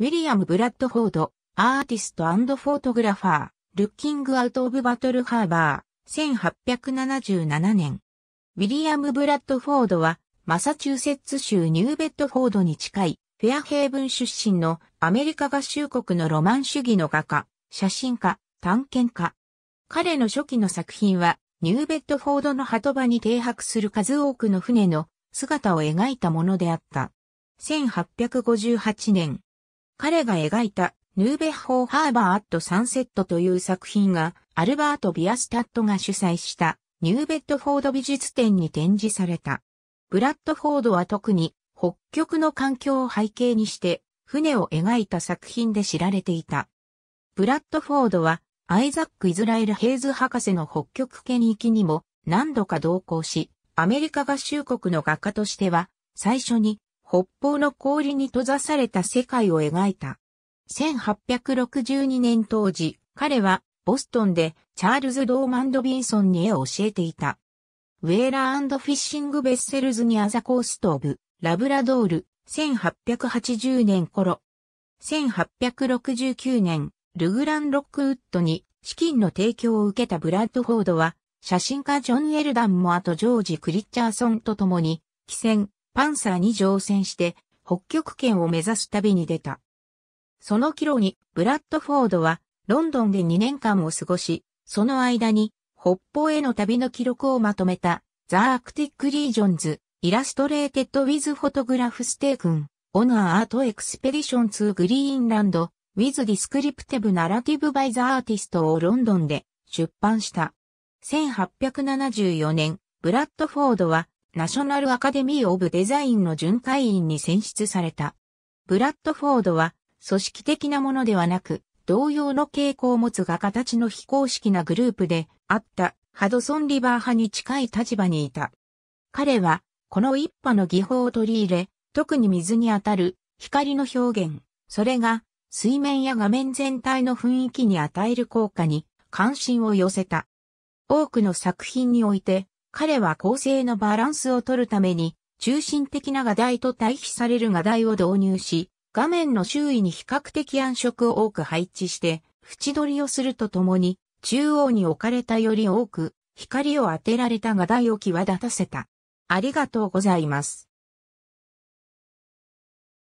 ウィリアム・ブラッドフォード、アーティストフォートグラファー、ルッキングアウト・オブ・バトル・ハーバー、1877年。ウィリアム・ブラッドフォードは、マサチューセッツ州ニューベッドフォードに近い、フェアヘイブン出身のアメリカ合衆国のロマン主義の画家、写真家、探検家。彼の初期の作品は、ニューベッドフォードの波止場に停泊する数多くの船の姿を描いたものであった。1858年、彼が描いたヌーベッホーハーバーアットサンセットという作品がアルバート・ビアスタットが主催したニューベッドフォード美術展に展示された。ブラッドフォードは特に北極の環境を背景にして船を描いた作品で知られていた。ブラッドフォードはアイザック・イズラエル・ヘイズ博士の北極圏行きにも何度か同行し、アメリカ合衆国の画家としては最初に北方の氷に閉ざされた世界を描いた。1862年当時、彼はボストンでチャールズ・ドーマンド・ビンソンに絵を教えていた。ウェーラーフィッシング・ベッセルズにアザコースト・オブ・ラブラドール、1880年頃。1869年、ルグラン・ロックウッドに資金の提供を受けたブラッドフォードは、写真家ジョン・エルダンもあとジョージ・クリッチャーソンと共に、汽船、パンサーに乗船して北極圏を目指す旅に出た。その帰路にブラッドフォードはロンドンで2年間を過ごし、その間に北方への旅の記録をまとめたザ・アクティック・リージョンズ・イラストレーテッド・ウィズ・フォトグラフ・ステークン、オナー・アート・エクスペディション・ツー・グリーンランド、ウィズ・ディスクリプティブ・ナラティブ・バイ・ザ・アーティストをロンドンで出版した。1874年、ブラッドフォードはナショナルアカデミー・オブ・デザインの巡回員に選出された。ブラッドフォードは、組織的なものではなく、同様の傾向を持つが形の非公式なグループであったハドソン・リバー派に近い立場にいた。彼は、この一派の技法を取り入れ、特に水に当たる光の表現、それが水面や画面全体の雰囲気に与える効果に関心を寄せた。多くの作品において彼は構成のバランスを取るために、中心的な画題と対比される画題を導入し、画面の周囲に比較的暗色を多く配置して、縁取りをするとともに、中央に置かれたより多く、光を当てられた画題を際立たせた。ありがとうございます。